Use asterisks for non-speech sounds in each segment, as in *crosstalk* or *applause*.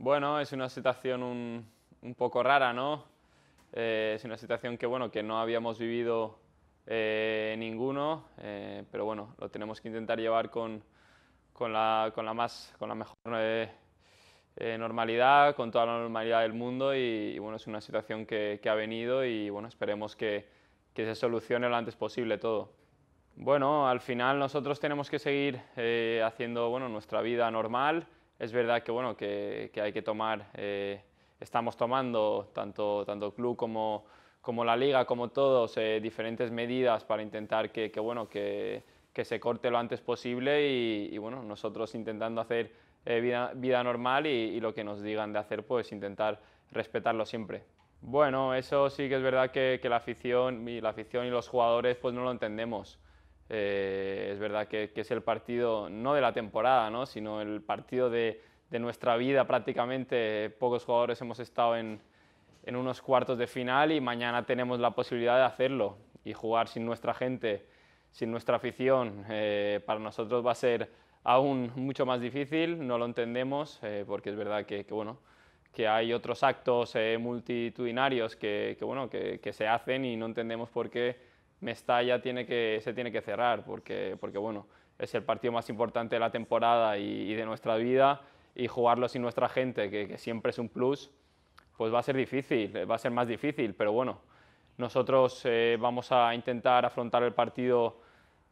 Bueno, es una situación un, poco rara, ¿no? Eh, es una situación que, bueno, que no habíamos vivido eh, ninguno, eh, pero bueno, lo tenemos que intentar llevar con, la, con la, mejor normalidad, con toda la normalidad del mundo y, bueno, es una situación que, ha venido y bueno, esperemos que, se solucione lo antes posible todo. Bueno, al final nosotros tenemos que seguir haciendo bueno, nuestra vida normal, es verdad que, bueno, que, hay que tomar, eh, estamos tomando tanto, tanto el club como, la liga, como todos, eh, diferentes medidas para intentar que, bueno, que, se corte lo antes posible y, bueno, nosotros intentando hacer eh, vida, normal y, lo que nos digan de hacer, pues intentar respetarlo siempre. Bueno, eso sí que es verdad que, la, afición, la afición y los jugadores pues no lo entendemos. Eh, es verdad que, es el partido, no de la temporada, ¿no? sino el partido de, nuestra vida prácticamente. Pocos jugadores hemos estado en, unos cuartos de final y mañana tenemos la posibilidad de hacerlo y jugar sin nuestra gente, sin nuestra afición. Eh, para nosotros va a ser aún mucho más difícil, no lo entendemos, eh, porque es verdad que, hay otros actos multitudinarios que se hacen y no entendemos por qué Mestalla tiene que, se tiene que cerrar, porque, bueno, es el partido más importante de la temporada y, de nuestra vida, y jugarlo sin nuestra gente, que, siempre es un plus, pues va a ser difícil, va a ser más difícil, pero bueno, nosotros eh, vamos a intentar afrontar el partido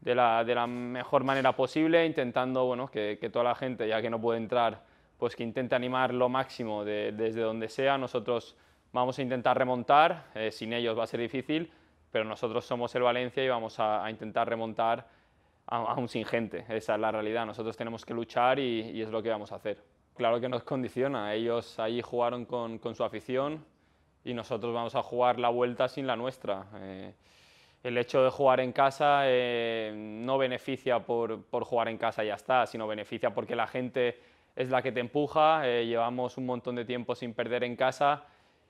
de la, mejor manera posible, intentando que, toda la gente, ya que no puede entrar, pues que intente animar lo máximo desde donde sea. Nosotros vamos a intentar remontar, eh, sin ellos va a ser difícil, pero nosotros somos el Valencia y vamos a, intentar remontar a, un un gente. esa es la realidad, nosotros tenemos que luchar y, es lo que vamos a hacer. Claro que nos condiciona, ellos allí jugaron con, su afición y nosotros vamos a jugar la vuelta sin la nuestra. Eh, el hecho de jugar en casa eh, no beneficia por, jugar en casa y ya está, sino beneficia porque la gente es la que te empuja, eh, llevamos un montón de tiempo sin perder en casa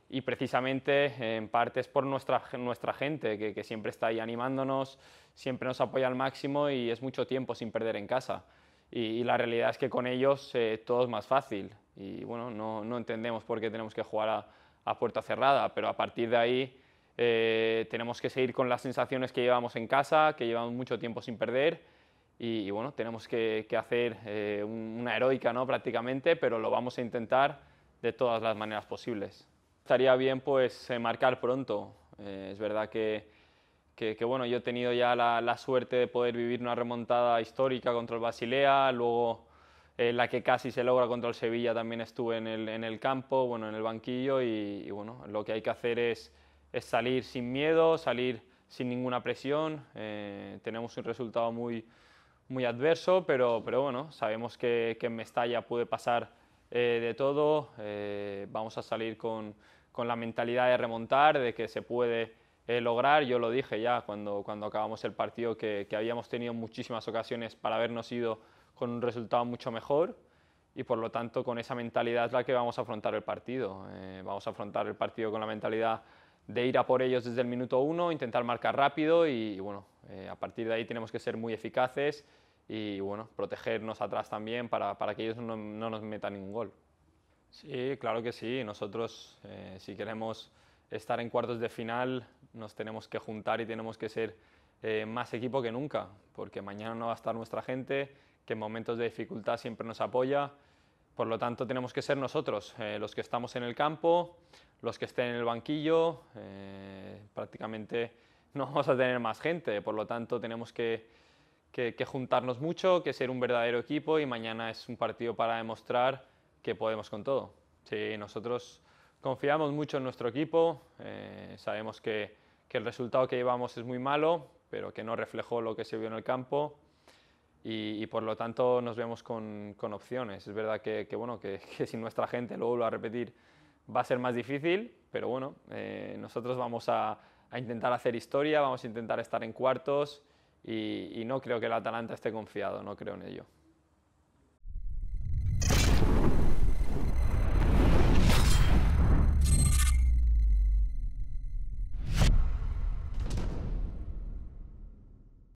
y precisamente en parte es por nuestra, nuestra gente que, siempre está ahí animándonos, siempre nos apoya al máximo y es mucho tiempo sin perder en casa. Y, la realidad es que con ellos eh, todo es más fácil y bueno, no, no, entendemos por qué tenemos que jugar a, puerta cerrada, pero a partir de ahí eh, tenemos que seguir con las sensaciones que llevamos en casa, que llevamos mucho tiempo sin perder y, bueno, tenemos que, hacer eh, una heroica ¿no? prácticamente, pero lo vamos a intentar de todas las maneras posibles. Estaría bien pues eh, marcar pronto. Eh, es verdad que, que, bueno, yo he tenido ya la, la, suerte de poder vivir una remontada histórica contra el Basilea, luego en eh, la que casi se logra contra el Sevilla también estuve en el, en el campo, bueno, en el banquillo y, bueno, lo que hay que hacer es, es salir sin miedo, salir sin ninguna presión. tenemos un resultado muy, muy adverso, pero, pero bueno, sabemos que, en Mestalla puede pasar de todo. vamos a salir con con la mentalidad de remontar, de que se puede eh, lograr. Yo lo dije ya cuando, cuando acabamos el partido, que, habíamos tenido muchísimas ocasiones para habernos ido con un resultado mucho mejor y por lo tanto con esa mentalidad es la que vamos a afrontar el partido. Eh, vamos a afrontar el partido con la mentalidad de ir a por ellos desde el minuto uno, intentar marcar rápido y, bueno, eh, a partir de ahí tenemos que ser muy eficaces y bueno, protegernos atrás también para, que ellos no, no nos metan ningún gol. Sí, claro que sí. Nosotros, eh, si queremos estar en cuartos de final, nos tenemos que juntar y tenemos que ser eh, más equipo que nunca, porque mañana no va a estar nuestra gente, que en momentos de dificultad siempre nos apoya. Por lo tanto, tenemos que ser nosotros, eh, los que estamos en el campo, los que estén en el banquillo. prácticamente no *laughs* vamos a tener más gente, por lo tanto, tenemos que juntarnos mucho, que ser un verdadero equipo y mañana es un partido para demostrar que podemos con todo. Sí, nosotros confiamos mucho en nuestro equipo, eh, sabemos que, que, el resultado que llevamos es muy malo, pero que no reflejó lo que se vio en el campo y, y por lo tanto nos vemos con, con opciones. Es verdad que, que bueno, que, *laughs* que, si nuestra gente, lo vuelvo a repetir, va a ser más difícil, pero bueno, eh, nosotros vamos a, a, intentar hacer historia, vamos a intentar estar en cuartos y, y no creo que el Atalanta esté confiado, no creo en ello.